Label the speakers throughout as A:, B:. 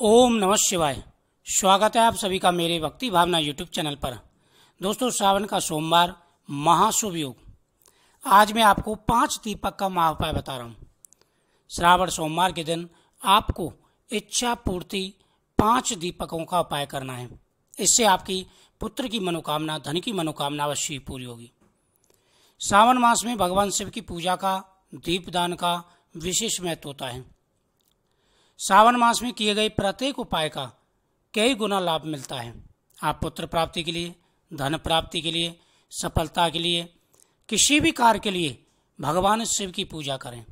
A: ओम नमः शिवाय स्वागत है आप सभी का मेरे भक्ति भावना यूट्यूब चैनल पर दोस्तों श्रावण का सोमवार महाशुभ योग आज मैं आपको पांच दीपक का उपाय बता रहा हूँ श्रावण सोमवार के दिन आपको इच्छा पूर्ति पांच दीपकों का उपाय करना है इससे आपकी पुत्र की मनोकामना धन की मनोकामना अवश्य पूरी होगी श्रावण मास में भगवान शिव की पूजा का दीपदान का विशेष महत्व होता है सावन मास में किए गए प्रत्येक उपाय का कई गुना लाभ मिलता है आप पुत्र प्राप्ति के लिए धन प्राप्ति के लिए सफलता के लिए किसी भी कार्य के लिए भगवान शिव की पूजा करें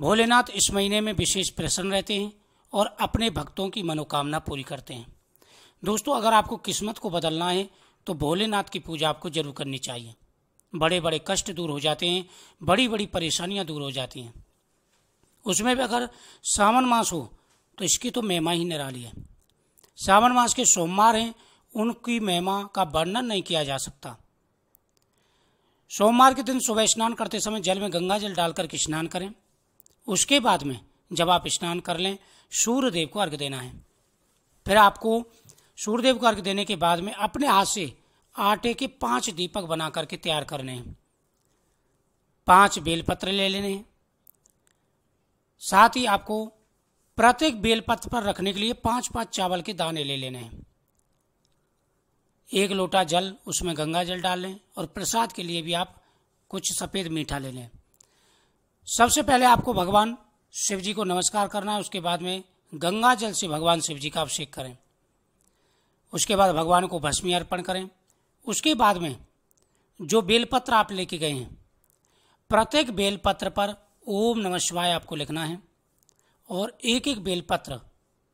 A: भोलेनाथ इस महीने में विशेष प्रसन्न रहते हैं और अपने भक्तों की मनोकामना पूरी करते हैं दोस्तों अगर आपको किस्मत को बदलना है तो भोलेनाथ की पूजा आपको जरूर करनी चाहिए बड़े बड़े कष्ट दूर हो जाते हैं बड़ी बड़ी परेशानियां दूर हो जाती हैं उसमें भी अगर सावन मास हो तो इसकी तो महिमा ही निराली है सावन मास के सोमवार हैं उनकी महिमा का वर्णन नहीं किया जा सकता सोमवार के दिन सुबह स्नान करते समय जल में गंगा जल डालकर के स्नान करें उसके बाद में जब आप स्नान कर लें सूर्यदेव को अर्घ देना है फिर आपको सूर्यदेव को अर्घ देने के बाद में अपने हाथ से आटे के पांच दीपक बना करके तैयार करने हैं पांच बेलपत्र ले लेने हैं साथ ही आपको प्रत्येक बेलपत्र पर रखने के लिए पांच पांच चावल के दाने ले लेने हैं एक लोटा जल उसमें गंगा जल डाल लें और प्रसाद के लिए भी आप कुछ सफ़ेद मीठा ले लें सबसे पहले आपको भगवान शिव जी को नमस्कार करना है उसके बाद में गंगा जल से भगवान शिव जी का अभिषेक करें उसके बाद भगवान को भस्मी अर्पण करें उसके बाद में जो बेलपत्र आप लेके गए हैं प्रत्येक बेलपत्र पर ओम नमः शिवाय आपको लिखना है और एक एक बेलपत्र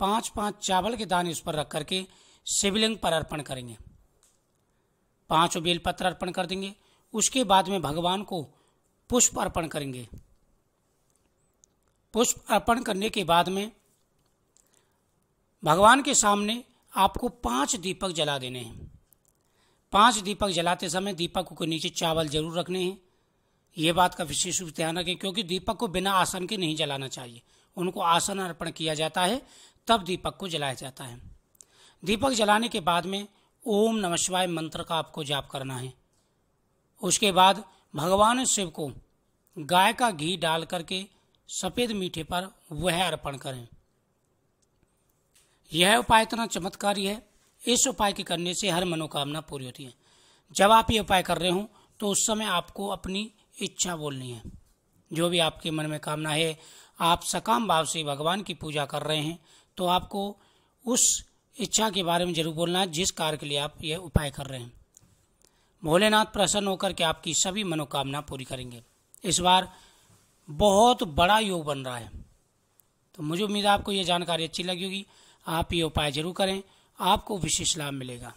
A: पांच पांच चावल के दाने उस पर रख करके शिवलिंग पर अर्पण करेंगे पांचों बेलपत्र अर्पण कर देंगे उसके बाद में भगवान को पुष्प अर्पण करेंगे पुष्प अर्पण करने के बाद में भगवान के सामने आपको पांच दीपक जला देने हैं पांच दीपक जलाते समय दीपक को नीचे चावल जरूर रखने हैं ये बात का विशेष रूप ध्यान रखें क्योंकि दीपक को बिना आसन के नहीं जलाना चाहिए उनको आसन अर्पण किया जाता है तब दीपक को जलाया जाता है दीपक जलाने के बाद में ओम नम शिवाय मंत्र का आपको जाप करना है उसके बाद भगवान शिव को गाय का घी डाल करके सफ़ेद मीठे पर वह अर्पण करें यह उपाय इतना चमत्कारी है इस उपाय के करने से हर मनोकामना पूरी होती है जब आप ये उपाय कर रहे हो तो उस समय आपको अपनी इच्छा बोलनी है जो भी आपके मन में कामना है आप सकाम भाव से भगवान की पूजा कर रहे हैं तो आपको उस इच्छा के बारे में जरूर बोलना है जिस कार्य के लिए आप यह उपाय कर रहे हैं भोलेनाथ प्रसन्न होकर के आपकी सभी मनोकामना पूरी करेंगे इस बार बहुत बड़ा योग बन रहा है तो मुझे उम्मीद है आपको यह जानकारी अच्छी लगी होगी आप ये उपाय जरूर करें आपको विशेष लाभ मिलेगा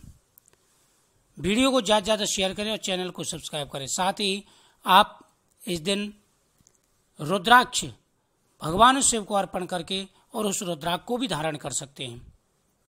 A: वीडियो को ज़्यादा से ज़्यादा शेयर करें और चैनल को सब्सक्राइब करें साथ ही आप इस दिन रुद्राक्ष भगवान शिव को अर्पण करके और उस रुद्राक्ष को भी धारण कर सकते हैं